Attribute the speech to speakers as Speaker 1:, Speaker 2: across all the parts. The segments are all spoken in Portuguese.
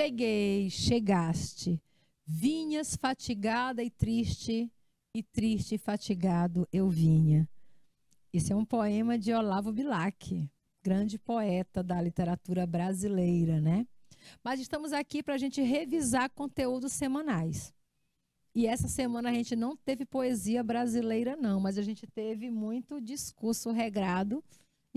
Speaker 1: Cheguei, chegaste. Vinhas fatigada e triste, e triste e fatigado eu vinha. Esse é um poema de Olavo Bilac, grande poeta da literatura brasileira, né? Mas estamos aqui para a gente revisar conteúdos semanais. E essa semana a gente não teve poesia brasileira, não, mas a gente teve muito discurso regrado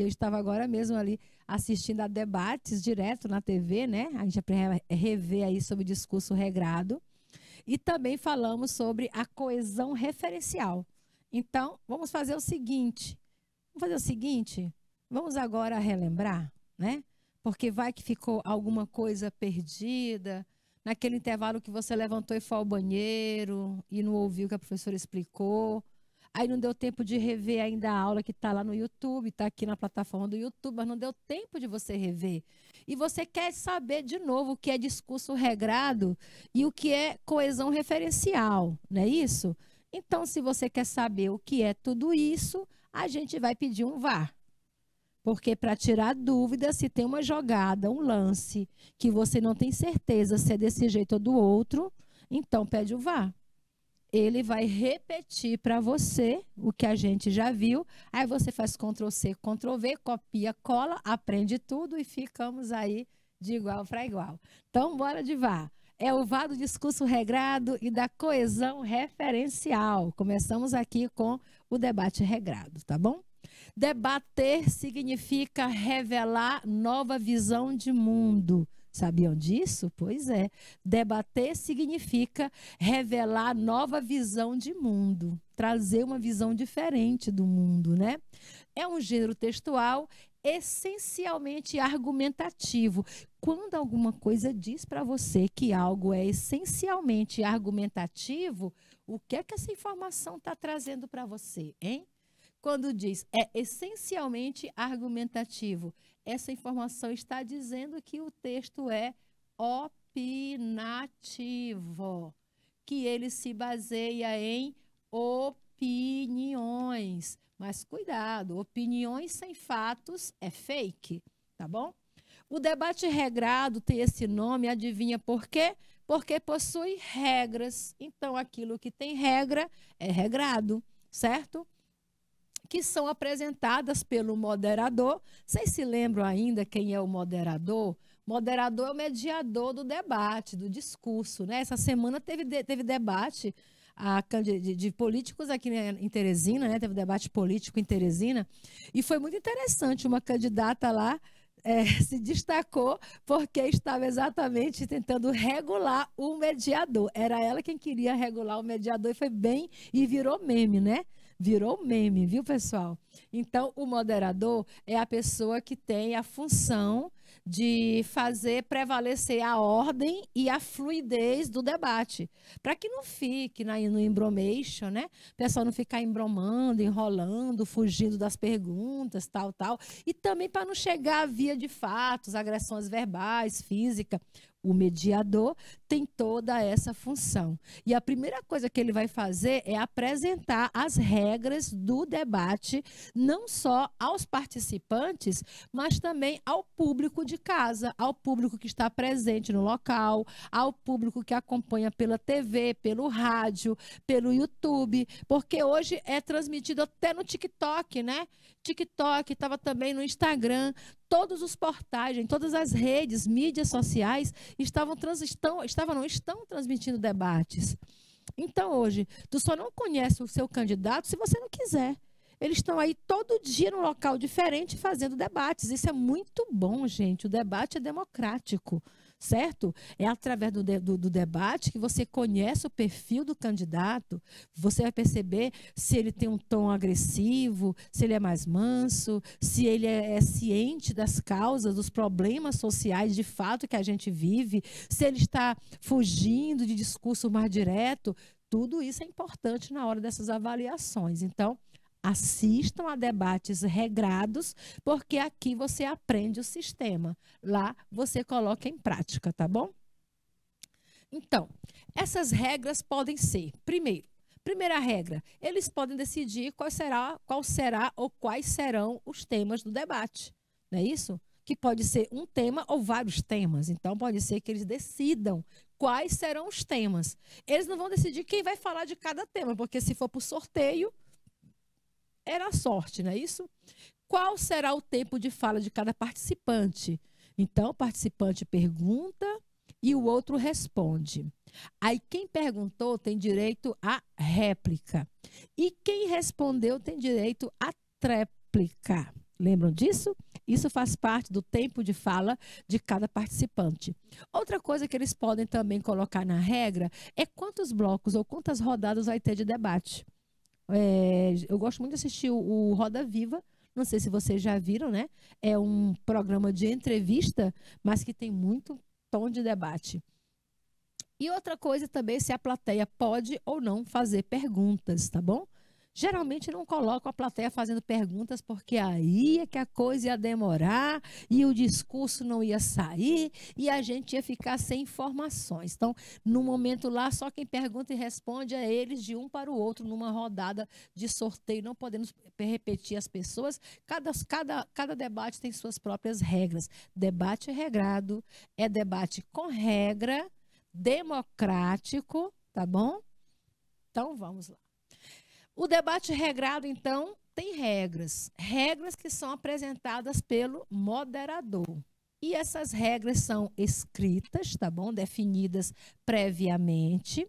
Speaker 1: eu estava agora mesmo ali assistindo a debates direto na TV, né? A gente vai é, rever aí sobre discurso regrado. E também falamos sobre a coesão referencial. Então, vamos fazer o seguinte. Vamos fazer o seguinte, vamos agora relembrar, né? Porque vai que ficou alguma coisa perdida, naquele intervalo que você levantou e foi ao banheiro e não ouviu o que a professora explicou. Aí não deu tempo de rever ainda a aula que está lá no YouTube, está aqui na plataforma do YouTube, mas não deu tempo de você rever. E você quer saber de novo o que é discurso regrado e o que é coesão referencial, não é isso? Então, se você quer saber o que é tudo isso, a gente vai pedir um VAR. Porque para tirar dúvida, se tem uma jogada, um lance, que você não tem certeza se é desse jeito ou do outro, então pede o VAR ele vai repetir para você o que a gente já viu. Aí você faz Ctrl C, Ctrl V, copia, cola, aprende tudo e ficamos aí de igual para igual. Então, bora de vá. É o vá do discurso regrado e da coesão referencial. Começamos aqui com o debate regrado, tá bom? Debater significa revelar nova visão de mundo Sabiam disso? Pois é. Debater significa revelar nova visão de mundo, trazer uma visão diferente do mundo, né? É um gênero textual essencialmente argumentativo. Quando alguma coisa diz para você que algo é essencialmente argumentativo, o que é que essa informação está trazendo para você, hein? Quando diz é essencialmente argumentativo, essa informação está dizendo que o texto é opinativo, que ele se baseia em opiniões. Mas cuidado, opiniões sem fatos é fake, tá bom? O debate regrado tem esse nome, adivinha por quê? Porque possui regras. Então, aquilo que tem regra é regrado, certo? que são apresentadas pelo moderador. Vocês se lembram ainda quem é o moderador? Moderador é o mediador do debate, do discurso. Né? Essa semana teve, teve debate a, de, de, políticos aqui em Teresina, né? teve debate político em Teresina, e foi muito interessante. Uma candidata lá é, se destacou porque estava exatamente tentando regular o mediador. Era ela quem queria regular o mediador e foi bem e virou meme, né? virou meme, viu, pessoal? Então, o moderador é a pessoa que tem a função de fazer prevalecer a ordem e a fluidez do debate, para que não fique na, no embromation, né? O pessoal não ficar embromando, enrolando, fugindo das perguntas, tal, tal, e também para não chegar à via de fatos, agressões verbais, física, o mediador tem toda essa função. E a primeira coisa que ele vai fazer é apresentar as regras do debate, não só aos participantes, mas também ao público de casa, ao público que está presente no local, ao público que acompanha pela TV, pelo rádio, pelo YouTube, porque hoje é transmitido até no TikTok, né? TikTok, estava também no Instagram, todos os portais, em todas as redes, mídias sociais estavam trans, estão, estavam não estão transmitindo debates. Então hoje, tu só não conhece o seu candidato se você não quiser. Eles estão aí todo dia num local diferente fazendo debates. Isso é muito bom, gente. O debate é democrático certo? É através do, do, do, debate que você conhece o perfil do candidato, você vai perceber se ele tem um tom agressivo, se ele é mais manso, se ele é, é ciente das causas, dos problemas sociais de fato que a gente vive, se ele está fugindo de discurso mais direto. Tudo isso é importante na hora dessas avaliações. Então, assistam a debates regrados, porque aqui você aprende o sistema, lá você coloca em prática, tá bom? Então, essas regras podem ser, primeiro, Primeira regra, eles podem decidir qual será, qual será ou quais serão os temas do debate, não é isso? Que pode ser um tema ou vários temas. Então, pode ser que eles decidam quais serão os temas. Eles não vão decidir quem vai falar de cada tema, porque se for por sorteio, era a sorte, não é isso? Qual será o tempo de fala de cada participante? Então, o participante pergunta e o outro responde. Aí, quem perguntou tem direito à réplica. E quem respondeu tem direito à tréplica. Lembram disso? Isso faz parte do tempo de fala de cada participante. Outra coisa que eles podem também colocar na regra é quantos blocos ou quantas rodadas vai ter de debate. É, eu gosto muito de assistir o, o Roda Viva, não sei se vocês já viram, né? É um programa de entrevista, mas que tem muito tom de debate. E outra coisa também, se a plateia pode ou não fazer perguntas, tá bom? Geralmente não colocam a plateia fazendo perguntas, porque aí é que a coisa ia demorar e o discurso não ia sair e a gente ia ficar sem informações. Então, no momento lá, só quem pergunta e responde é eles de um para o outro, numa rodada de sorteio. Não podemos repetir as pessoas. Cada, cada, cada debate tem suas próprias regras. Debate é regrado, é debate com regra, democrático, tá bom? Então vamos lá. O debate regrado, então, tem regras. Regras que são apresentadas pelo moderador. E essas regras são escritas, tá bom? Definidas previamente,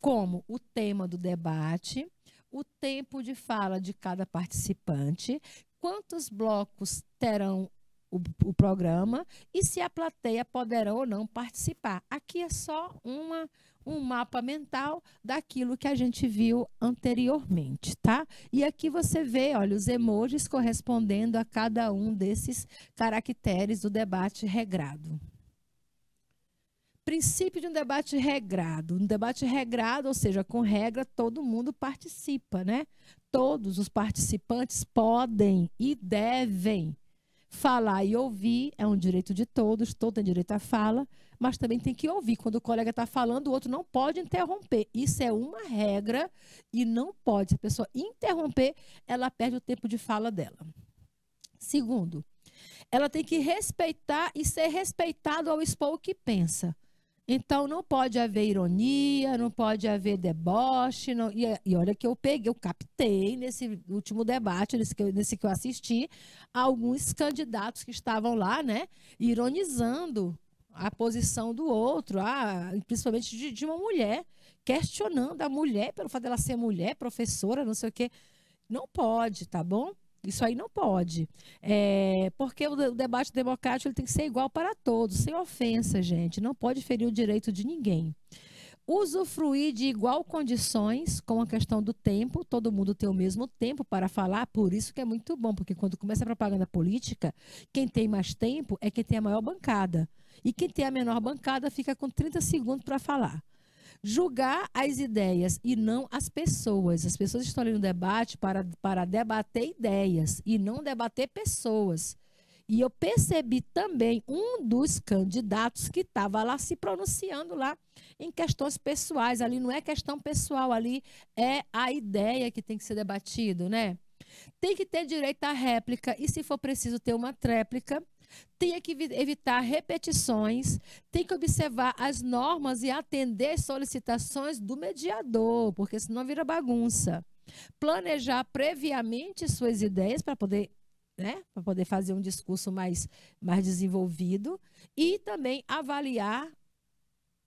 Speaker 1: como o tema do debate, o tempo de fala de cada participante, quantos blocos terão o, o, programa e se a plateia poderá ou não participar. Aqui é só uma um mapa mental daquilo que a gente viu anteriormente, tá? E aqui você vê, olha, os emojis correspondendo a cada um desses caracteres do debate regrado. Princípio de um debate regrado. Um debate regrado, ou seja, com regra, todo mundo participa, né? Todos os participantes podem e devem Falar e ouvir é um direito de todos, todo tem direito à fala, mas também tem que ouvir. Quando o colega está falando, o outro não pode interromper. Isso é uma regra e não pode. Se a pessoa interromper, ela perde o tempo de fala dela. Segundo, ela tem que respeitar e ser respeitado ao expor o que pensa. Então não pode haver ironia, não pode haver deboche. Não... E, é, e, olha que eu peguei, eu captei nesse último debate, nesse que, eu, nesse que eu assisti, alguns candidatos que estavam lá, né, ironizando a posição do outro, a, ah, principalmente de, de uma mulher, questionando a mulher pelo fato dela ser mulher, professora, não sei o quê. Não pode, tá bom? Isso aí não pode. É, porque o debate democrático ele tem que ser igual para todos, sem ofensa, gente. Não pode ferir o direito de ninguém. Usufruir de igual condições com a questão do tempo, todo mundo tem o mesmo tempo para falar, por isso que é muito bom, porque quando começa a propaganda política, quem tem mais tempo é quem tem a maior bancada. E quem tem a menor bancada fica com 30 segundos para falar julgar as ideias e não as pessoas. As pessoas estão ali no debate para, para debater ideias e não debater pessoas. E eu percebi também um dos candidatos que estava lá se pronunciando lá em questões pessoais. Ali não é questão pessoal, ali é a ideia que tem que ser debatido, né? Tem que ter direito à réplica e, se for preciso, ter uma tréplica tem que evitar repetições, tem que observar as normas e atender solicitações do mediador, porque senão vira bagunça. Planejar previamente suas ideias para poder né? para poder fazer um discurso mais, mais desenvolvido e também avaliar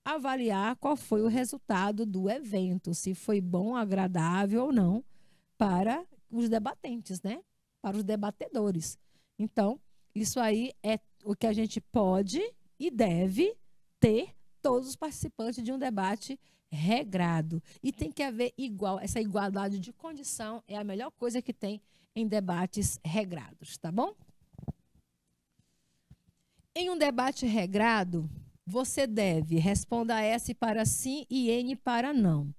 Speaker 1: avaliar qual foi o resultado do evento, se foi bom, agradável ou não para os debatentes, né? Para os debatedores. Então, isso aí é o que a gente pode e deve ter todos os participantes de um debate regrado. E tem que haver igual, essa igualdade de condição é a melhor coisa que tem em debates regrados, tá bom? Em um debate regrado, você deve responder S para sim e N para não.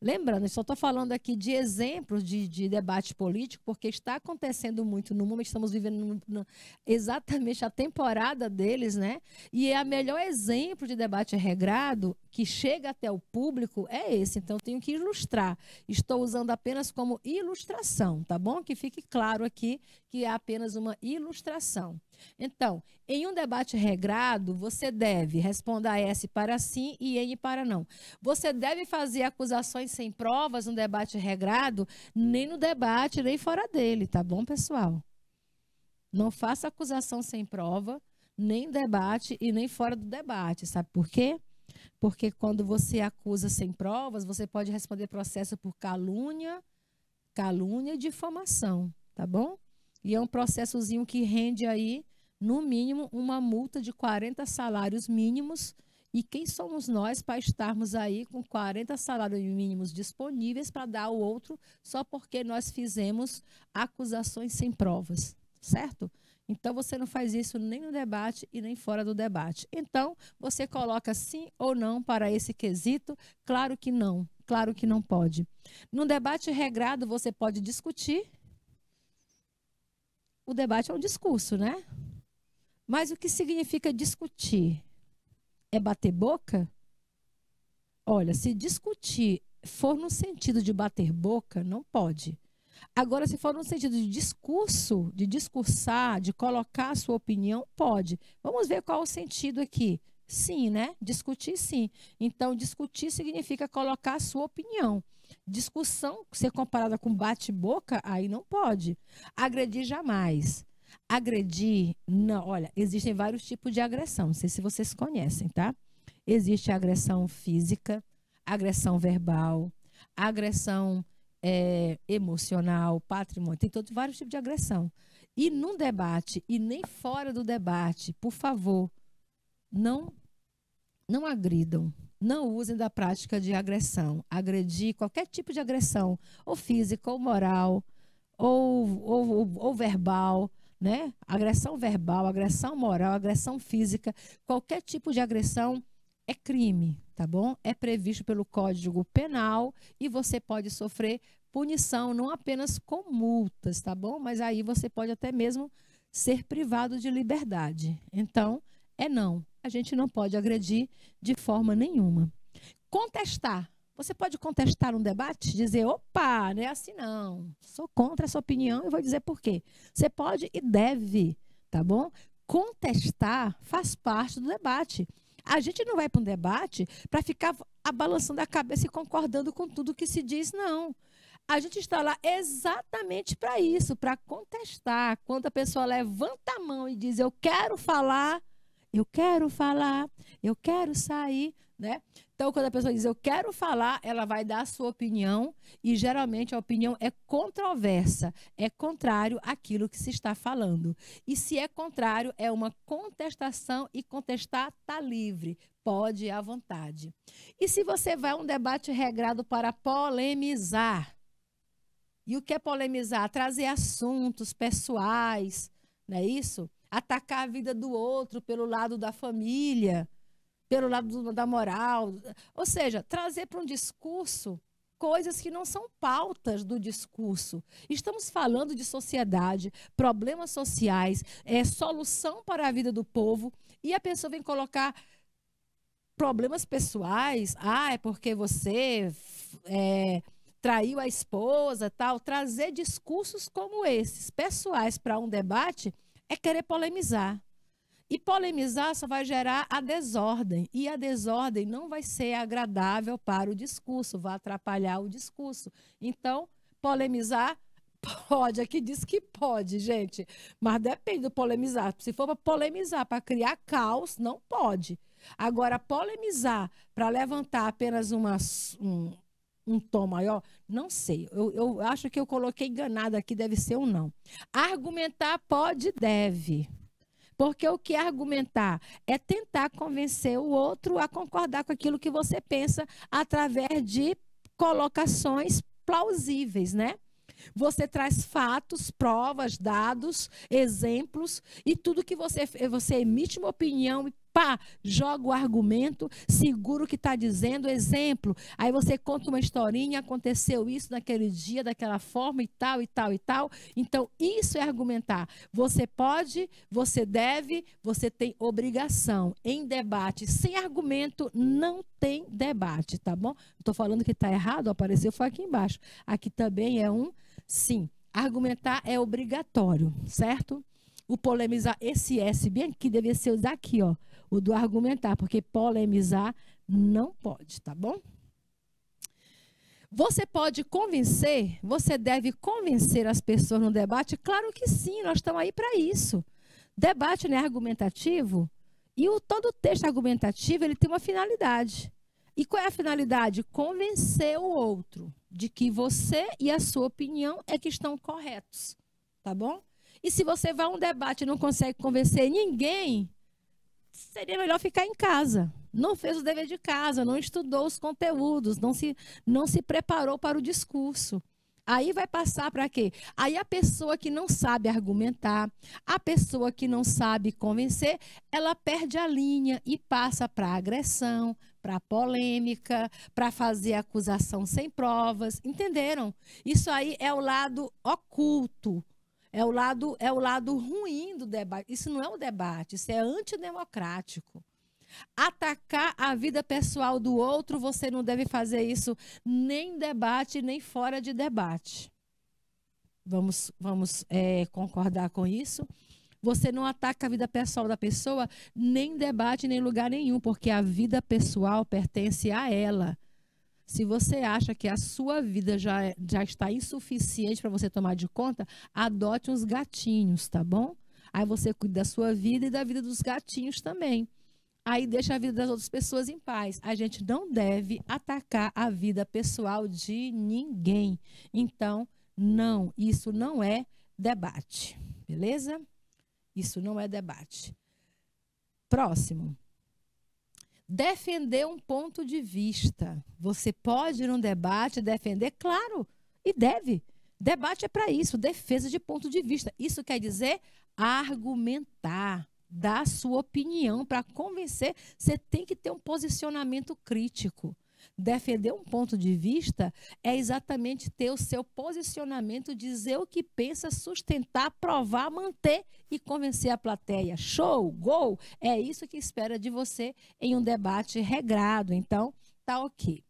Speaker 1: Lembrando, eu só estou falando aqui de exemplos de, de, debate político, porque está acontecendo muito no mundo, estamos vivendo no, no, exatamente a temporada deles, né? E é o melhor exemplo de debate regrado que chega até o público é esse, então tenho que ilustrar. Estou usando apenas como ilustração, tá bom? Que fique claro aqui que é apenas uma ilustração. Então, em um debate regrado, você deve responder a S para sim e N para não. Você deve fazer acusações sem provas no debate regrado, nem no debate, nem fora dele, tá bom, pessoal? Não faça acusação sem prova, nem debate e nem fora do debate, sabe por quê? Porque quando você acusa sem provas, você pode responder processo por calúnia, calúnia e difamação, tá bom? E é um processozinho que rende aí, no mínimo, uma multa de 40 salários mínimos. E quem somos nós para estarmos aí com 40 salários mínimos disponíveis para dar ao outro só porque nós fizemos acusações sem provas, certo? Então você não faz isso nem no debate e nem fora do debate. Então você coloca sim ou não para esse quesito? Claro que não. Claro que não pode. No debate regrado você pode discutir. O debate é um discurso, né? Mas o que significa discutir? É bater boca? Olha, se discutir for no sentido de bater boca, não pode. Agora, se for no sentido de discurso, de discursar, de colocar a sua opinião, pode. Vamos ver qual o sentido aqui. Sim, né? Discutir sim. Então, discutir significa colocar a sua opinião. Discussão ser comparada com bate-boca, aí não pode. Agredir jamais. Agredir, não, olha, existem vários tipos de agressão, não sei se vocês conhecem, tá? Existe agressão física, agressão verbal, agressão é, emocional, patrimônio, tem todo, vários tipos de agressão. E num debate, e nem fora do debate, por favor, não, não agridam, não usem da prática de agressão. Agredir qualquer tipo de agressão, ou física, ou moral, ou, ou, ou verbal, né? Agressão verbal, agressão moral, agressão física, qualquer tipo de agressão é crime tá bom? É previsto pelo Código Penal e você pode sofrer punição, não apenas com multas, tá bom? Mas aí você pode até mesmo ser privado de liberdade. Então, é não. A gente não pode agredir de forma nenhuma. Contestar. Você pode contestar um debate, dizer, opa, não é assim não. Sou contra essa opinião e vou dizer por quê. Você pode e deve, tá bom? Contestar faz parte do debate. A gente não vai para um debate para ficar balançando a cabeça e concordando com tudo que se diz, não. A gente está lá exatamente para isso, para contestar. Quando a pessoa levanta a mão e diz: Eu quero falar, eu quero falar, eu quero sair, né? Então, quando a pessoa diz eu quero falar, ela vai dar a sua opinião e geralmente a opinião é controversa, é contrário àquilo que se está falando. E se é contrário, é uma contestação e contestar está livre, pode ir à vontade. E se você vai a um debate regrado para polemizar, e o que é polemizar? Trazer assuntos pessoais, não é isso? Atacar a vida do outro pelo lado da família pelo lado do, da moral. Ou seja, trazer para um discurso coisas que não são pautas do discurso. Estamos falando de sociedade, problemas sociais, é, solução para a vida do povo, e a pessoa vem colocar problemas pessoais. Ah, é porque você é, traiu a esposa, tal. Trazer discursos como esses, pessoais, para um debate, é querer polemizar. E polemizar só vai gerar a desordem. E a desordem não vai ser agradável para o discurso, vai atrapalhar o discurso. Então, polemizar Pode, aqui diz que pode, gente. Mas depende do polemizar. Se for para polemizar, para criar caos, não pode. Agora, polemizar para levantar apenas uma, um, um tom maior, não sei. Eu, eu acho que eu coloquei enganado aqui, deve ser um não. Argumentar pode e deve. Porque o que é argumentar é tentar convencer o outro a concordar com aquilo que você pensa através de colocações plausíveis, né? Você traz fatos, provas, dados, exemplos e tudo que você você emite uma opinião e pá, joga o argumento, segura o que está dizendo, exemplo. Aí você conta uma historinha, aconteceu isso naquele dia, daquela forma e tal, e tal, e tal. Então, isso é argumentar. Você pode, você deve, você tem obrigação. Em debate, sem argumento, não tem debate, tá bom? Estou falando que está errado, apareceu, foi aqui embaixo. Aqui também é um sim. Argumentar é obrigatório, certo? O polemizar, esse S bem aqui, deveria ser o daqui, ó o do argumentar, porque polemizar não pode, tá bom? Você pode convencer, você deve convencer as pessoas no debate? Claro que sim, nós estamos aí para isso. Debate é argumentativo e o, todo o texto argumentativo ele tem uma finalidade. E qual é a finalidade? Convencer o outro de que você e a sua opinião é que estão corretos, tá bom? E se você vai a um debate e não consegue convencer ninguém, seria melhor ficar em casa. Não fez o dever de casa, não estudou os conteúdos, não se, não se preparou para o discurso. Aí vai passar para quê? Aí a pessoa que não sabe argumentar, a pessoa que não sabe convencer, ela perde a linha e passa para agressão, para polêmica, para fazer acusação sem provas, entenderam? Isso aí é o lado oculto é o lado, é o lado ruim do debate. Isso não é um debate, isso é antidemocrático. Atacar a vida pessoal do outro, você não deve fazer isso nem em debate, nem fora de debate. Vamos, vamos é, concordar com isso? Você não ataca a vida pessoal da pessoa, nem debate, nem lugar nenhum, porque a vida pessoal pertence a ela. Se você acha que a sua vida já, é, já está insuficiente para você tomar de conta, adote uns gatinhos, tá bom? Aí você cuida da sua vida e da vida dos gatinhos também. Aí deixa a vida das outras pessoas em paz. A gente não deve atacar a vida pessoal de ninguém. Então, não, isso não é debate, beleza? Isso não é debate. Próximo defender um ponto de vista. Você pode ir num debate defender, claro, e deve. Debate é para isso, defesa de ponto de vista. Isso quer dizer argumentar, dar sua opinião para convencer. Você tem que ter um posicionamento crítico defender um ponto de vista é exatamente ter o seu posicionamento, dizer o que pensa, sustentar, provar, manter e convencer a plateia. Show, gol! É isso que espera de você em um debate regrado. Então, tá ok.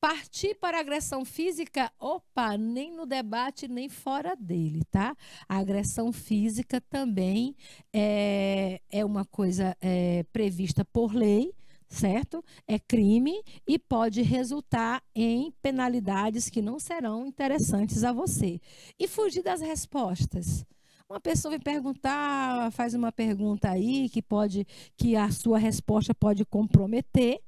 Speaker 1: Partir para agressão física, opa, nem no debate, nem fora dele, tá? A agressão física também é, é uma coisa é, prevista por lei, certo? É crime e pode resultar em penalidades que não serão interessantes a você. E fugir das respostas. Uma pessoa vem perguntar, faz uma pergunta aí que pode que a sua resposta pode comprometer,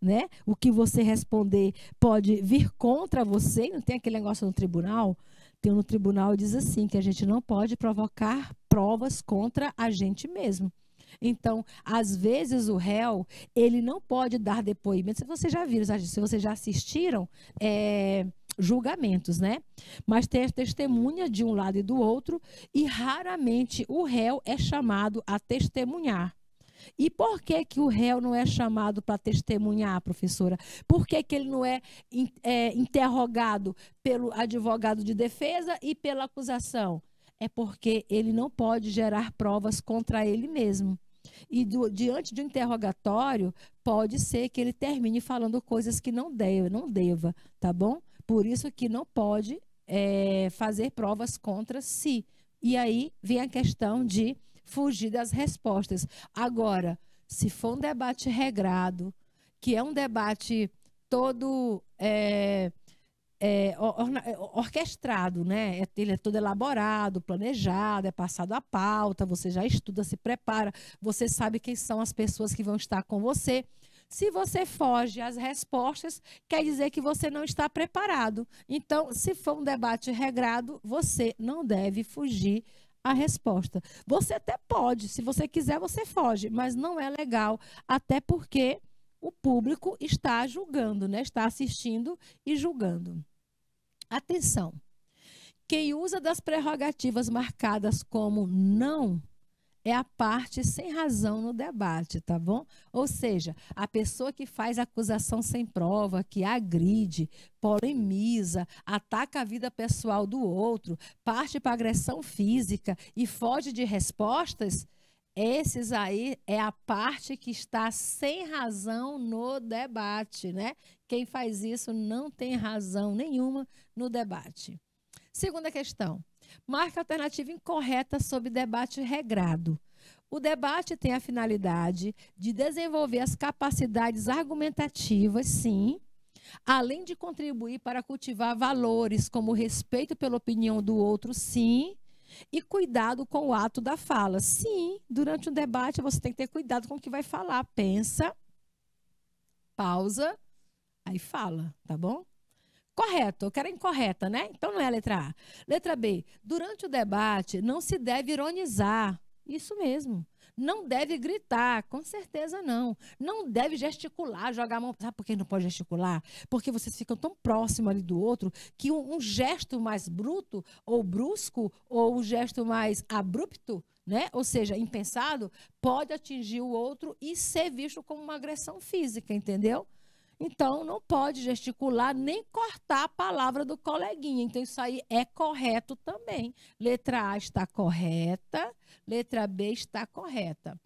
Speaker 1: né? O que você responder pode vir contra você, não tem aquele negócio no tribunal? Tem no tribunal diz assim que a gente não pode provocar provas contra a gente mesmo. Então, às vezes o réu, ele não pode dar depoimento. Se vocês já viram, se vocês já assistiram, é, julgamentos, né? Mas tem a testemunha de um lado e do outro, e raramente o réu é chamado a testemunhar. E por que, que o réu não é chamado para testemunhar, professora? Por que, que ele não é, é interrogado pelo advogado de defesa e pela acusação? é porque ele não pode gerar provas contra ele mesmo. E do, diante de um interrogatório, pode ser que ele termine falando coisas que não deva, não deva, tá bom? Por isso que não pode é, fazer provas contra si. E aí vem a questão de fugir das respostas. Agora, se for um debate regrado, que é um debate todo é, é, or, or, é, orquestrado, né? É, ele é todo elaborado, planejado, é passado a pauta, você já estuda, se prepara, você sabe quem são as pessoas que vão estar com você. Se você foge às respostas, quer dizer que você não está preparado. Então, se for um debate regrado, você não deve fugir à resposta. Você até pode, se você quiser, você foge, mas não é legal, até porque o público está julgando, né? Está assistindo e julgando. Atenção! Quem usa das prerrogativas marcadas como não é a parte sem razão no debate, tá bom? Ou seja, a pessoa que faz acusação sem prova, que agride, polemiza, ataca a vida pessoal do outro, parte para agressão física e foge de respostas, esses aí é a parte que está sem razão no debate, né? Quem faz isso não tem razão nenhuma no debate. Segunda questão. Marca alternativa incorreta sobre debate regrado. O debate tem a finalidade de desenvolver as capacidades argumentativas, sim, além de contribuir para cultivar valores como respeito pela opinião do outro, sim, e cuidado com o ato da fala. Sim, durante um debate você tem que ter cuidado com o que vai falar. Pensa, pausa, aí fala, tá bom? Correto, eu quero incorreta, né? Então não é a letra A. Letra B. Durante o debate, não se deve ironizar. Isso mesmo. Não deve gritar, com certeza não. Não deve gesticular, jogar a mão. Sabe por que não pode gesticular? Porque vocês ficam tão próximo ali do outro que um, um gesto mais bruto ou brusco ou um gesto mais abrupto né? Ou seja, impensado, pode atingir o outro e ser visto como uma agressão física, entendeu? Então, não pode gesticular nem cortar a palavra do coleguinha. Então, isso aí é correto também. Letra A está correta, letra B está correta.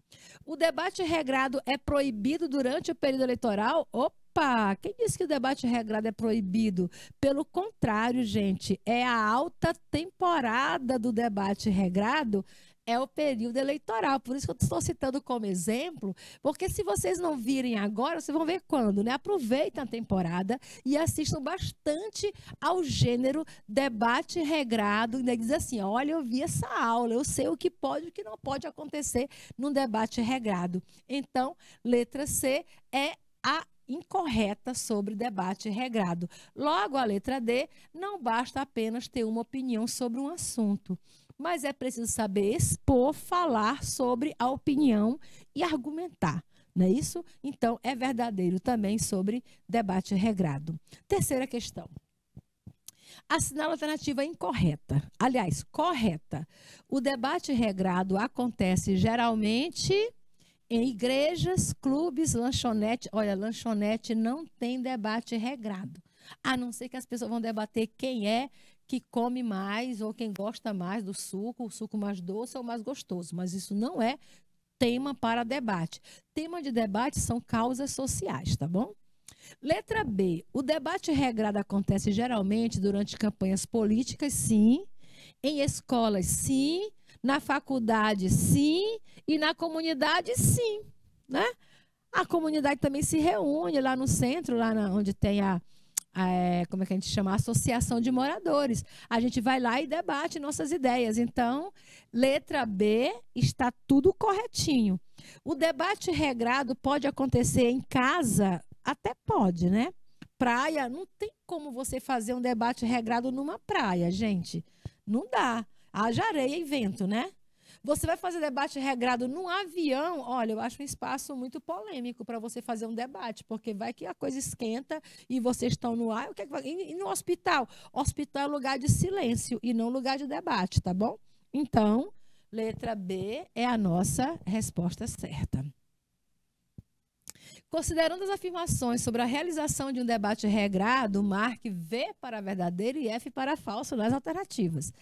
Speaker 1: O debate regrado é proibido durante o período eleitoral? Opa! Quem disse que o debate regrado é proibido? Pelo contrário, gente, é a alta temporada do debate regrado é o período eleitoral. Por isso que eu estou citando como exemplo, porque se vocês não virem agora, vocês vão ver quando, né? Aproveitem a temporada e assistam bastante ao gênero debate regrado, né? Diz assim, olha, eu vi essa aula, eu sei o que pode e o que não pode acontecer num debate regrado. Então, letra C é a incorreta sobre debate regrado. Logo, a letra D, não basta apenas ter uma opinião sobre um assunto mas é preciso saber expor, falar sobre a opinião e argumentar. Não é isso? Então, é verdadeiro também sobre debate regrado. Terceira questão. Assinala alternativa incorreta. Aliás, correta. O debate regrado acontece geralmente em igrejas, clubes, lanchonete. Olha, lanchonete não tem debate regrado. A não ser que as pessoas vão debater quem é que come mais ou quem gosta mais do suco, o suco mais doce ou mais gostoso, mas isso não é tema para debate. Tema de debate são causas sociais, tá bom? Letra B. O debate regrado acontece geralmente durante campanhas políticas, sim. Em escolas, sim. Na faculdade, sim. E na comunidade, sim. Né? A comunidade também se reúne lá no centro, lá na, onde tem a, é, como é que a gente chama? Associação de moradores. A gente vai lá e debate nossas ideias. Então, letra B está tudo corretinho. O debate regrado pode acontecer em casa? Até pode, né? Praia, não tem como você fazer um debate regrado numa praia, gente. Não dá. Haja areia e vento, né? Você vai fazer debate regrado num avião? Olha, eu acho um espaço muito polêmico para você fazer um debate, porque vai que a coisa esquenta e vocês estão no ar. O que, é que vai... E no hospital? Hospital é lugar de silêncio e não lugar de debate, tá bom? Então, letra B é a nossa resposta certa. Considerando as afirmações sobre a realização de um debate regrado, marque V para verdadeiro e F para falso nas alternativas.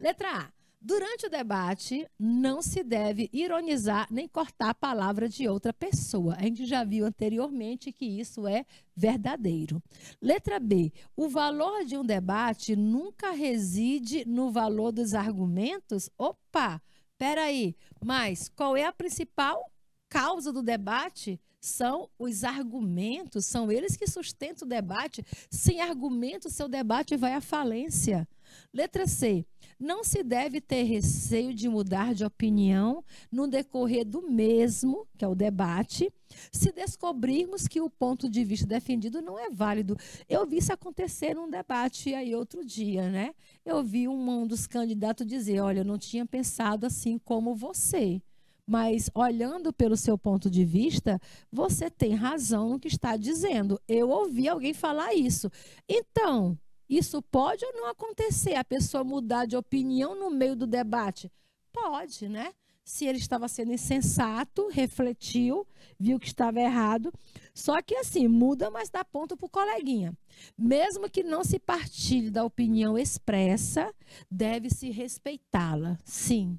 Speaker 1: Letra A. Durante o debate, não se deve ironizar nem cortar a palavra de outra pessoa. A gente já viu anteriormente que isso é verdadeiro. Letra B. O valor de um debate nunca reside no valor dos argumentos? Opa! Peraí, mas qual é a principal causa do debate? São os argumentos, são eles que sustentam o debate. Sem argumento, seu debate vai à falência. Letra C. Não se deve ter receio de mudar de opinião no decorrer do mesmo, que é o debate, se descobrirmos que o ponto de vista defendido não é válido. Eu vi isso acontecer num debate aí outro dia, né? Eu vi um dos candidatos dizer: Olha, eu não tinha pensado assim como você. Mas olhando pelo seu ponto de vista, você tem razão no que está dizendo. Eu ouvi alguém falar isso. Então, isso pode ou não acontecer? A pessoa mudar de opinião no meio do debate? Pode, né? Se ele estava sendo insensato, refletiu, viu que estava errado. Só que assim, muda, mas dá ponto para o coleguinha. Mesmo que não se partilhe da opinião expressa, deve-se respeitá-la, sim.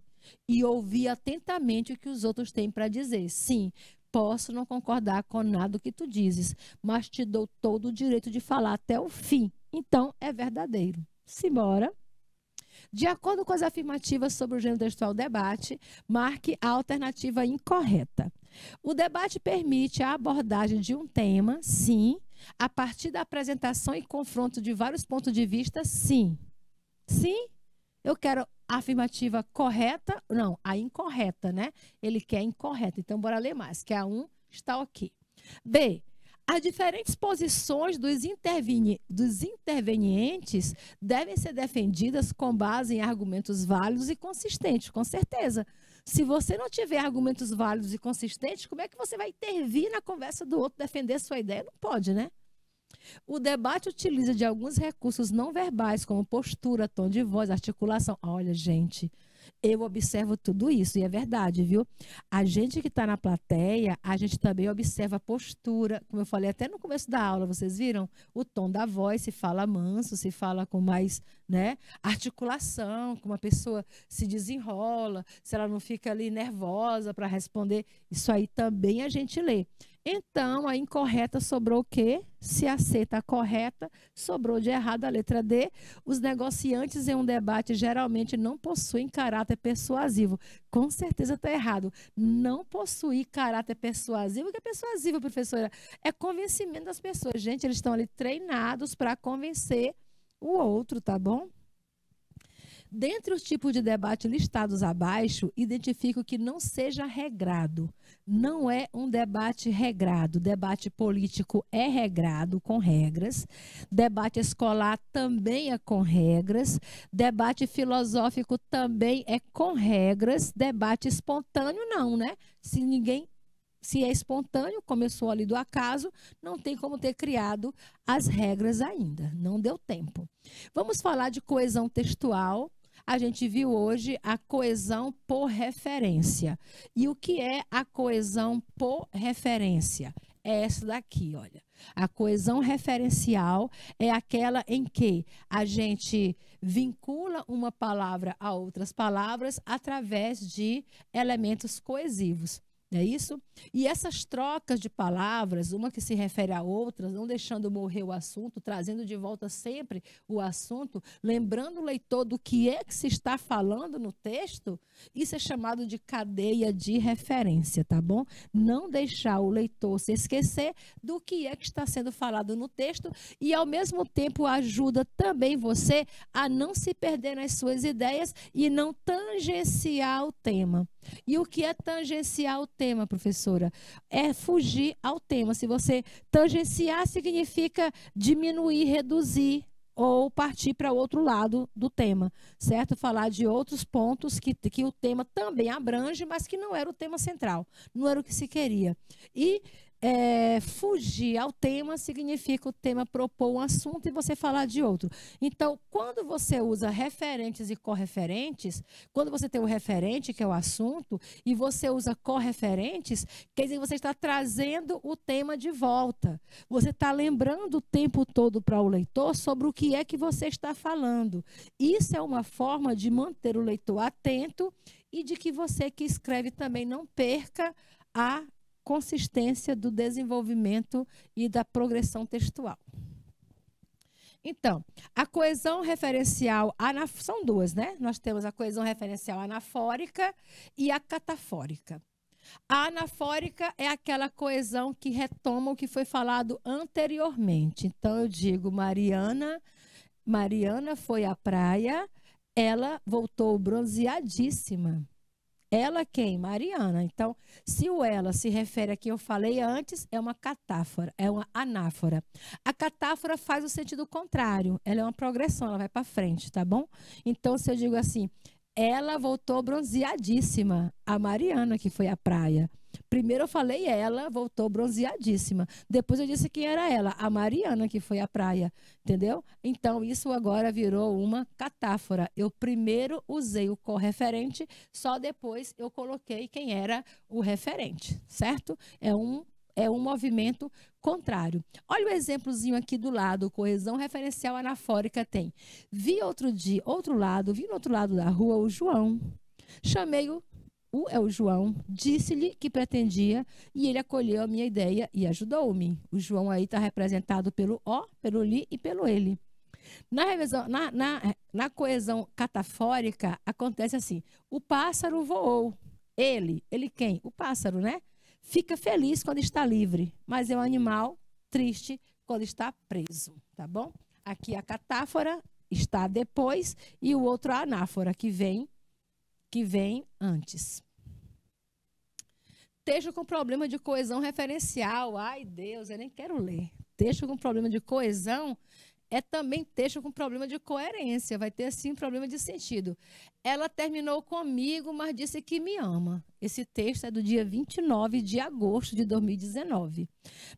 Speaker 1: E ouvir atentamente o que os outros têm para dizer, sim posso não concordar com nada que tu dizes, mas te dou todo o direito de falar até o fim, então, é verdadeiro. Simbora. De acordo com as afirmativas sobre o gênero textual debate, marque a alternativa incorreta. O debate permite a abordagem de um tema, sim, a partir da apresentação e confronto de vários pontos de vista, sim. Sim, eu quero a afirmativa correta, não, a incorreta, né? Ele quer incorreta. Então, bora ler mais, que a 1 um está aqui. B. As diferentes posições dos, interveni dos intervenientes devem ser defendidas com base em argumentos válidos e consistentes, com certeza. Se você não tiver argumentos válidos e consistentes, como é que você vai intervir na conversa do outro, defender sua ideia? Não pode, né? O debate utiliza de alguns recursos não verbais, como postura, tom de voz, articulação. Olha, gente, eu observo tudo isso, e é verdade, viu? A gente que está na plateia, a gente também observa a postura, como eu falei até no começo da aula, vocês viram? O tom da voz, se fala manso, se fala com mais né, articulação, como a pessoa se desenrola, se ela não fica ali nervosa para responder. Isso aí também a gente lê. Então, a incorreta sobrou o quê? Se a tá correta, sobrou de errado a letra D. Os negociantes em um debate geralmente não possuem caráter persuasivo. Com certeza está errado. Não possuir caráter persuasivo. O que é persuasivo, professora? É convencimento das pessoas. Gente, eles estão ali treinados para convencer o outro, tá bom? Dentre os tipos de debate listados abaixo, identifico que não seja regrado. Não é um debate regrado. Debate político é regrado, com regras. Debate escolar também é com regras. Debate filosófico também é com regras. Debate espontâneo, não, né? Se ninguém se é espontâneo, começou ali do acaso, não tem como ter criado as regras ainda, não deu tempo. Vamos falar de coesão textual, a gente viu hoje a coesão por referência. E o que é a coesão por referência? É essa daqui, olha. A coesão referencial é aquela em que a gente vincula uma palavra a outras palavras através de elementos coesivos é isso? E essas trocas de palavras, uma que se refere a outras, não deixando morrer o assunto, trazendo de volta sempre o assunto, lembrando o leitor do que é que se está falando no texto, isso é chamado de cadeia de referência, tá bom? Não deixar o leitor se esquecer do que é que está sendo falado no texto e, ao mesmo tempo, ajuda também você a não se perder nas suas ideias e não tangenciar o tema. E o que é tangenciar o tema, professora? É fugir ao tema. Se você tangenciar, significa diminuir, reduzir ou partir para outro lado do tema, certo? Falar de outros pontos que, que o tema também abrange, mas que não era o tema central, não era o que se queria. E é, fugir ao tema significa o tema propor um assunto e você falar de outro. Então, quando você usa referentes e correferentes, quando você tem o referente, que é o assunto, e você usa correferentes, quer dizer que você está trazendo o tema de volta. Você está lembrando o tempo todo para o leitor sobre o que é que você está falando. Isso é uma forma de manter o leitor atento e de que você que escreve também não perca a consistência do desenvolvimento e da progressão textual. Então, a coesão referencial são duas, né? Nós temos a coesão referencial anafórica e a catafórica. A anafórica é aquela coesão que retoma o que foi falado anteriormente. Então eu digo, Mariana, Mariana foi à praia, ela voltou bronzeadíssima. Ela quem? Mariana. Então, se o ela se refere a que eu falei antes, é uma catáfora, é uma anáfora. A catáfora faz o sentido contrário, ela é uma progressão, ela vai para frente, tá bom? Então, se eu digo assim, ela voltou bronzeadíssima, a Mariana, que foi à praia. Primeiro eu falei ela, voltou bronzeadíssima. Depois eu disse quem era ela, a Mariana, que foi à praia, entendeu? Então isso agora virou uma catáfora. Eu primeiro usei o correferente, só depois eu coloquei quem era o referente, certo? É um é um movimento contrário. Olha o exemplozinho aqui do lado, coesão referencial anafórica tem. Vi outro dia, outro lado, vi no outro lado da rua o João. Chamei-o, o é o João, disse-lhe que pretendia e ele acolheu a minha ideia e ajudou-me. O João aí está representado pelo O, pelo Li e pelo ele. Na, revisão, na, na, na coesão catafórica, acontece assim: o pássaro voou. Ele, ele quem? O pássaro, né? fica feliz quando está livre, mas é um animal triste quando está preso, tá bom? Aqui a catáfora está depois e o outro a anáfora que vem que vem antes. Texto com problema de coesão referencial. Ai, Deus, eu nem quero ler. Texto com problema de coesão é também texto com problema de coerência, vai ter assim problema de sentido. Ela terminou comigo, mas disse que me ama. Esse texto é do dia 29 de agosto de 2019.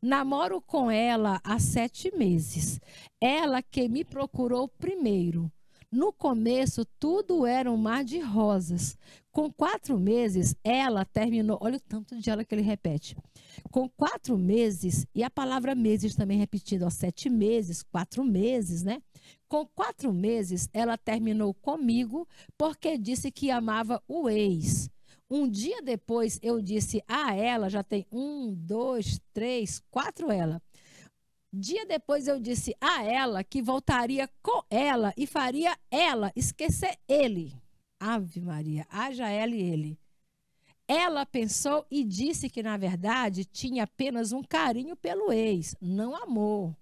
Speaker 1: Namoro com ela há sete meses. Ela que me procurou primeiro. No começo, tudo era um mar de rosas. Com quatro meses, ela terminou. Olha o tanto de ela que ele repete. Com quatro meses, e a palavra meses também repetida, ó, sete meses, quatro meses, né? Com quatro meses, ela terminou comigo porque disse que amava o ex. Um dia depois, eu disse a ela, já tem um, dois, três, quatro ela. Dia depois eu disse a ela que voltaria com ela e faria ela esquecer ele. Ave Maria, haja ela e ele. Ela pensou e disse que, na verdade, tinha apenas um carinho pelo ex, não amor.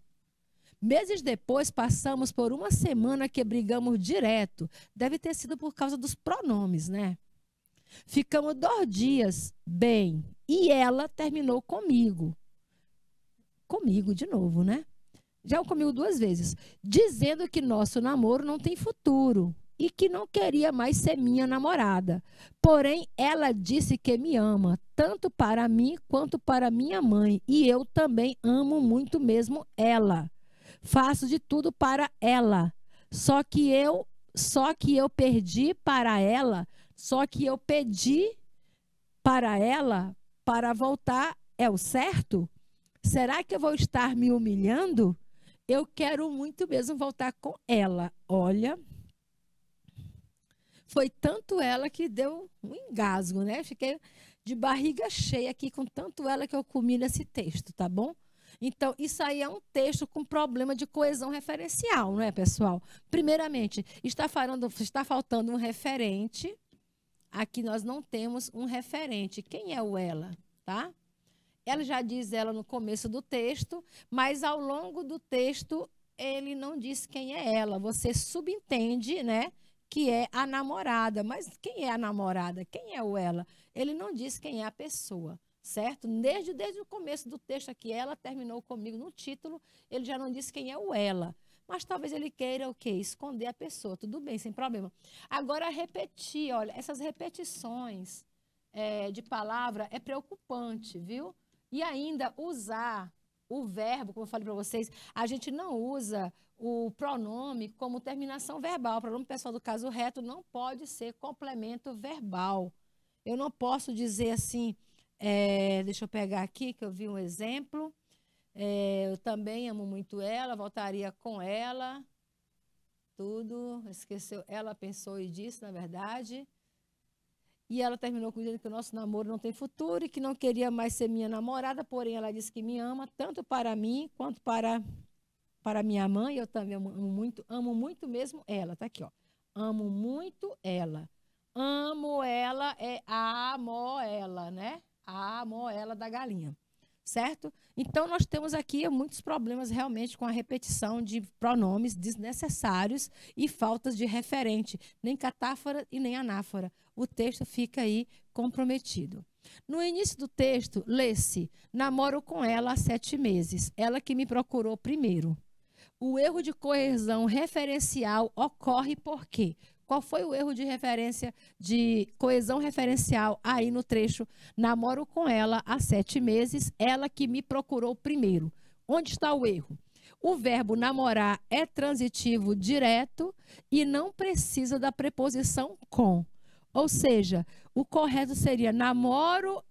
Speaker 1: Meses depois, passamos por uma semana que brigamos direto. Deve ter sido por causa dos pronomes, né? Ficamos dois dias bem e ela terminou comigo. Comigo de novo, né? Já comigo duas vezes. Dizendo que nosso namoro não tem futuro e que não queria mais ser minha namorada. Porém, ela disse que me ama, tanto para mim quanto para minha mãe, e eu também amo muito mesmo ela. Faço de tudo para ela. Só que eu, só que eu perdi para ela, só que eu pedi para ela para voltar é o certo? Será que eu vou estar me humilhando? Eu quero muito mesmo voltar com ela. Olha, foi tanto ela que deu um engasgo, né? Fiquei de barriga cheia aqui com tanto ela que eu comi nesse texto, tá bom? Então, isso aí é um texto com problema de coesão referencial, não é, pessoal? Primeiramente, está, falando, está faltando um referente. Aqui nós não temos um referente. Quem é o ela, tá? Ela já diz ela no começo do texto, mas ao longo do texto ele não diz quem é ela. Você subentende, né? que é a namorada. Mas quem é a namorada? Quem é o ela? Ele não diz quem é a pessoa, certo? Desde, desde o começo do texto aqui, ela terminou comigo no título, ele já não disse quem é o ela. Mas talvez ele queira o quê? Esconder a pessoa. Tudo bem, sem problema. Agora, repetir, olha, essas repetições é, de palavra é preocupante, viu? E ainda usar o verbo, como eu falei para vocês, a gente não usa o pronome como terminação verbal. O pronome pessoal do caso reto não pode ser complemento verbal. Eu não posso dizer assim, é, deixa eu pegar aqui que eu vi um exemplo. É, eu também amo muito ela, voltaria com ela. Tudo, esqueceu, ela pensou e disse, na verdade. E ela terminou com dizendo que o nosso namoro não tem futuro e que não queria mais ser minha namorada, porém ela disse que me ama tanto para mim quanto para para minha mãe, eu também amo muito, amo muito mesmo ela, tá aqui, ó. Amo muito ela. Amo ela é amo ela, né? Amo ela da galinha. Certo? Então nós temos aqui muitos problemas realmente com a repetição de pronomes desnecessários e faltas de referente, nem catáfora e nem anáfora. O texto fica aí comprometido. No início do texto, lê-se: Namoro com ela há sete meses. Ela que me procurou primeiro. O erro de coesão referencial ocorre por quê? Qual foi o erro de referência de coesão referencial aí no trecho? Namoro com ela há sete meses, ela que me procurou primeiro. Onde está o erro? O verbo namorar é transitivo direto e não precisa da preposição com. Ou seja, o correto seria namoro,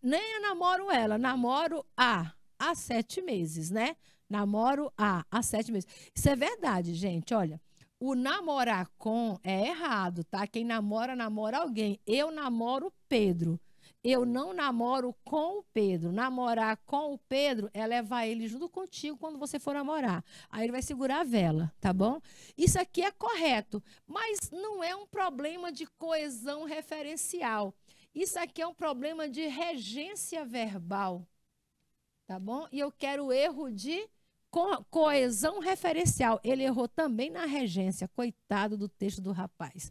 Speaker 1: nem namoro ela, namoro a, há sete meses, né? Namoro há, há sete meses. Isso é verdade, gente. Olha, o namorar com é errado, tá? Quem namora, namora alguém. Eu namoro Pedro. Eu não namoro com o Pedro. Namorar com o Pedro é levar ele junto contigo quando você for namorar. Aí ele vai segurar a vela, tá bom? Isso aqui é correto, mas não é um problema de coesão referencial. Isso aqui é um problema de regência verbal, tá bom? E eu quero erro de Co coesão referencial. Ele errou também na regência, coitado do texto do rapaz.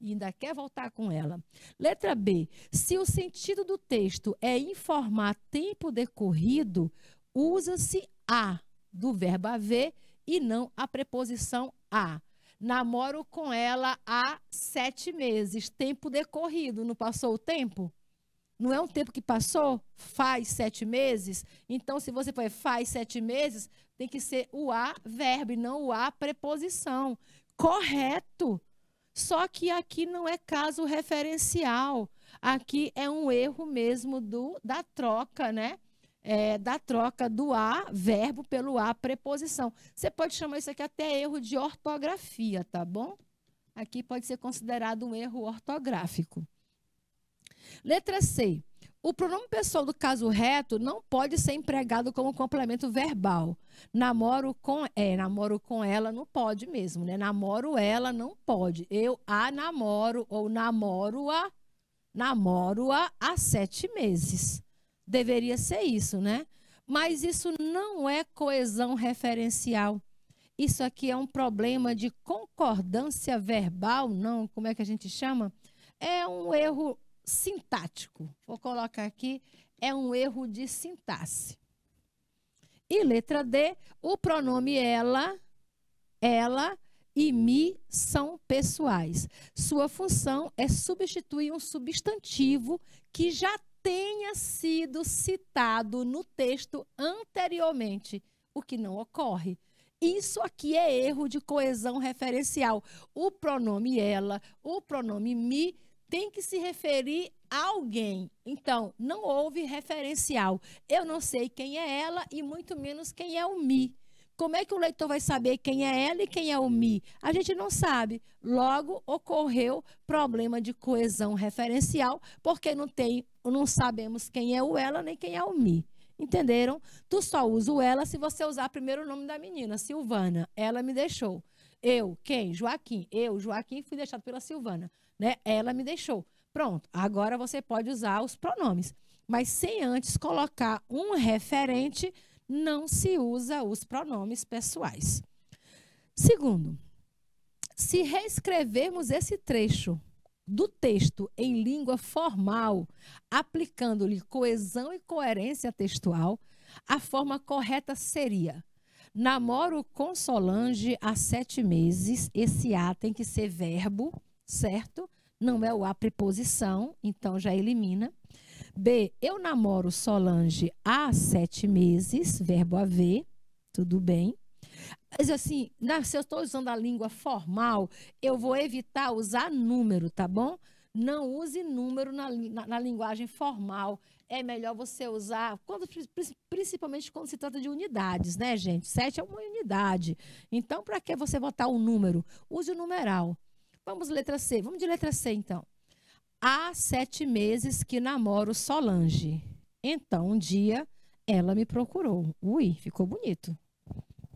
Speaker 1: E ainda quer voltar com ela. Letra B. Se o sentido do texto é informar tempo decorrido, usa-se a do verbo haver e não a preposição a. Namoro com ela há sete meses. Tempo decorrido. Não passou o tempo? Não é um tempo que passou? Faz sete meses? Então, se você for faz sete meses, tem que ser o A verbo e não o A preposição. Correto. Só que aqui não é caso referencial. Aqui é um erro mesmo do da troca, né? É, da troca do A verbo pelo A preposição. Você pode chamar isso aqui até erro de ortografia, tá bom? Aqui pode ser considerado um erro ortográfico. Letra C. O pronome pessoal do caso reto não pode ser empregado como complemento verbal. Namoro com é, namoro com ela não pode mesmo, né? Namoro ela não pode. Eu a namoro ou namoro a namoro a há sete meses. Deveria ser isso, né? Mas isso não é coesão referencial. Isso aqui é um problema de concordância verbal, não? Como é que a gente chama? É um erro sintático. Vou colocar aqui, é um erro de sintaxe. E letra D, o pronome ela, ela e mi são pessoais. Sua função é substituir um substantivo que já tenha sido citado no texto anteriormente, o que não ocorre. Isso aqui é erro de coesão referencial. O pronome ela, o pronome me tem que se referir a alguém. Então, não houve referencial. Eu não sei quem é ela e muito menos quem é o Mi. Como é que o leitor vai saber quem é ela e quem é o Mi? A gente não sabe. Logo, ocorreu problema de coesão referencial, porque não tem, não sabemos quem é o ela nem quem é o Mi. Entenderam? Tu só usa o ela se você usar primeiro o nome da menina, Silvana. Ela me deixou. Eu, quem? Joaquim. Eu, Joaquim, fui deixado pela Silvana né? Ela me deixou. Pronto, agora você pode usar os pronomes. Mas sem antes colocar um referente, não se usa os pronomes pessoais. Segundo, se reescrevermos esse trecho do texto em língua formal, aplicando-lhe coesão e coerência textual, a forma correta seria: Namoro com Solange há sete meses. Esse A tem que ser verbo certo? Não é o uhum. a preposição, então já elimina. B, eu namoro Solange há sete meses, verbo haver, tudo bem. Mas assim, se eu estou usando a língua formal, eu vou uhum. evitar usar número, tá bom? Não use número na, na, na linguagem formal. É melhor você usar, quando, principalmente quando se trata de unidades, né, gente? Sete é uma unidade. Então, para que você botar o um número? Use o numeral. Vamos letra C. Vamos de letra C, então. Há sete meses que namoro Solange. Então, um dia, ela me procurou. Ui, ficou bonito.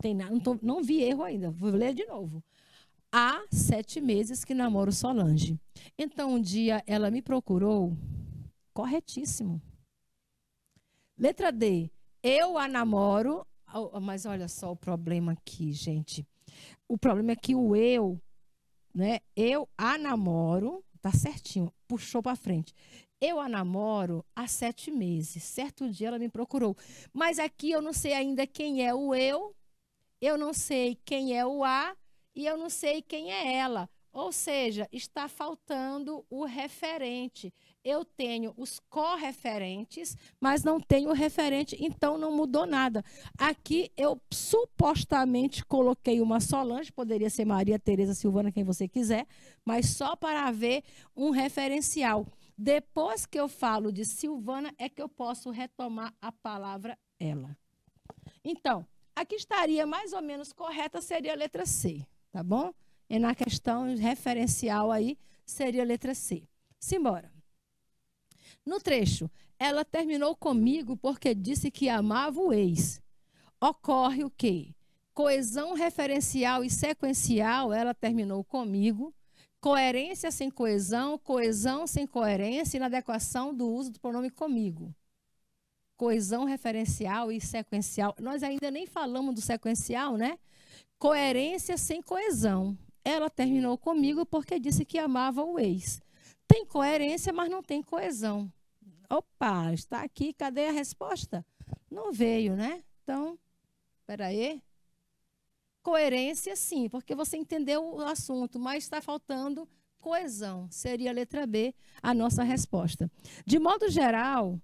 Speaker 1: Tem nada, não, tô, não vi erro ainda. Vou ler de novo. Há sete meses que namoro Solange. Então, um dia, ela me procurou. Corretíssimo. Letra D. Eu a namoro. Mas olha só o problema aqui, gente. O problema é que o eu né? Eu a namoro, tá certinho, puxou para frente. Eu a namoro há sete meses. Certo dia ela me procurou. Mas aqui eu não sei ainda quem é o eu, eu não sei quem é o a e eu não sei quem é ela. Ou seja, está faltando o referente eu tenho os correferentes, mas não tenho o referente, então não mudou nada. Aqui eu supostamente coloquei uma Solange, poderia ser Maria, Tereza, Silvana, quem você quiser, mas só para haver um referencial. Depois que eu falo de Silvana, é que eu posso retomar a palavra ela. Então, aqui estaria mais ou menos correta, seria a letra C, tá bom? E na questão referencial aí, seria a letra C. Simbora. No trecho, ela terminou comigo porque disse que amava o ex. Ocorre o quê? Coesão referencial e sequencial, ela terminou comigo. Coerência sem coesão, coesão sem coerência e inadequação do uso do pronome comigo coesão referencial e sequencial. Nós ainda nem falamos do sequencial, né? Coerência sem coesão. Ela terminou comigo porque disse que amava o ex. Tem coerência, mas não tem coesão. Opa, está aqui, cadê a resposta? Não veio, né? Então, aí Coerência, sim, porque você entendeu o assunto, mas está faltando coesão. Seria a letra B a nossa resposta. De modo geral,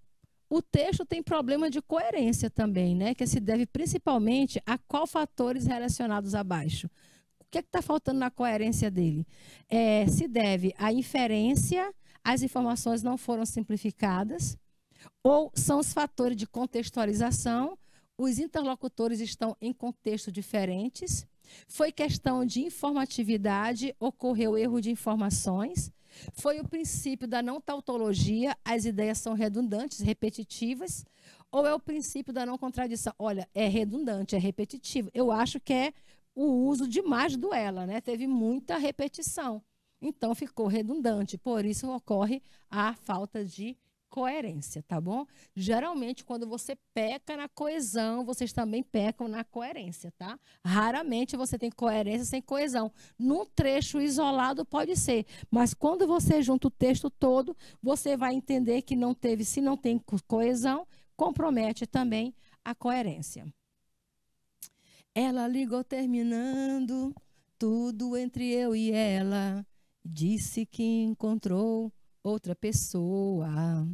Speaker 1: o texto tem problema de coerência também, né? Que se deve principalmente a qual fatores relacionados abaixo que é está faltando na coerência dele? É, se deve à inferência, as informações não foram simplificadas, ou são os fatores de contextualização, os interlocutores estão em contextos diferentes, foi questão de informatividade, ocorreu erro de informações, foi o princípio da não tautologia, as ideias são redundantes, repetitivas, ou é o princípio da não contradição? Olha, é redundante, é repetitivo. Eu acho que é o uso demais do ela, né? Teve muita repetição. Então ficou redundante, por isso ocorre a falta de coerência, tá bom? Geralmente, quando você peca na coesão, vocês também pecam na coerência, tá? Raramente você tem coerência sem coesão. Num trecho isolado pode ser, mas quando você junta o texto todo, você vai entender que não teve, se não tem coesão, compromete também a coerência. Ela ligou terminando tudo entre eu e ela. Disse que encontrou outra pessoa.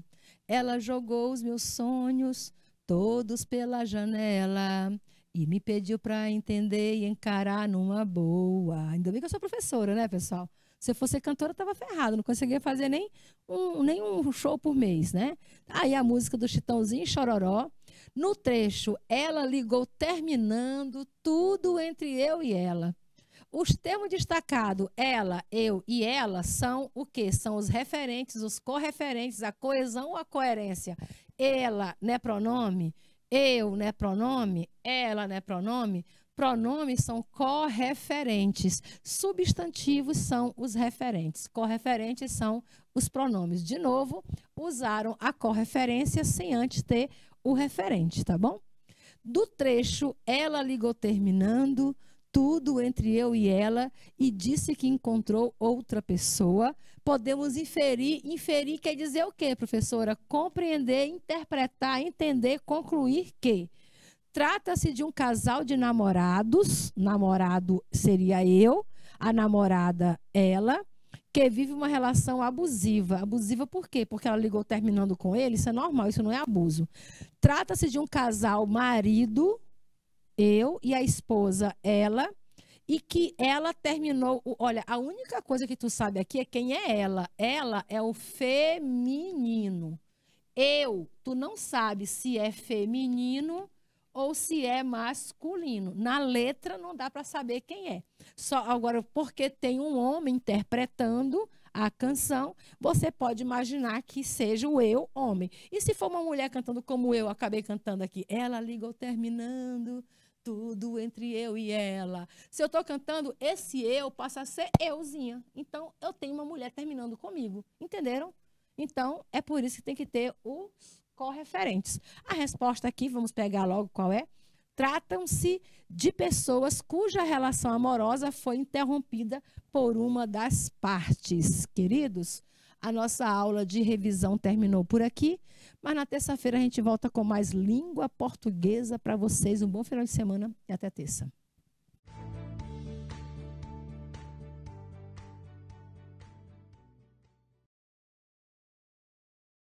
Speaker 1: Ela jogou os meus sonhos todos pela janela e me pediu para entender e encarar numa boa. Ainda bem que eu sou professora, né, pessoal? Se eu fosse cantora, eu tava ferrado, não conseguia fazer nem um, nem um show por mês, né? Aí a música do Chitãozinho Chororó. No trecho, ela ligou terminando tudo entre eu e ela. Os termos destacados, ela, eu e ela, são o quê? São os referentes, os correferentes, a coesão ou a coerência. Ela não é pronome, eu não é pronome, ela não é pronome pronomes são correferentes, substantivos são os referentes, correferentes são os pronomes. De novo, usaram a correferência sem antes ter o referente, tá bom? Do trecho, ela ligou terminando tudo entre eu e ela e disse que encontrou outra pessoa. Podemos inferir, inferir quer dizer o quê, professora? Compreender, interpretar, entender, concluir que Trata-se de um casal de namorados, namorado seria eu, a namorada ela, que vive uma relação abusiva. Abusiva por quê? Porque ela ligou terminando com ele, isso é normal, isso não é abuso. Trata-se de um casal marido, eu e a esposa ela, e que ela terminou. Olha, a única coisa que tu sabe aqui é quem é ela. Ela é o feminino. Eu, tu não sabe se é feminino ou se é masculino. Na letra não dá para saber quem é. Só agora porque tem um homem interpretando a canção, você pode imaginar que seja o eu homem. E se for uma mulher cantando como eu acabei cantando aqui, ela ligou terminando tudo entre eu e ela. Se eu estou cantando, esse eu passa a ser euzinha. Então eu tenho uma mulher terminando comigo, entenderam? Então é por isso que tem que ter o correferentes. A resposta aqui, vamos pegar logo qual é. Tratam-se de pessoas cuja relação amorosa foi interrompida por uma das partes. Queridos, a nossa aula de revisão terminou por aqui, mas na terça-feira a gente volta com mais língua portuguesa para vocês. Um bom final de semana e até terça.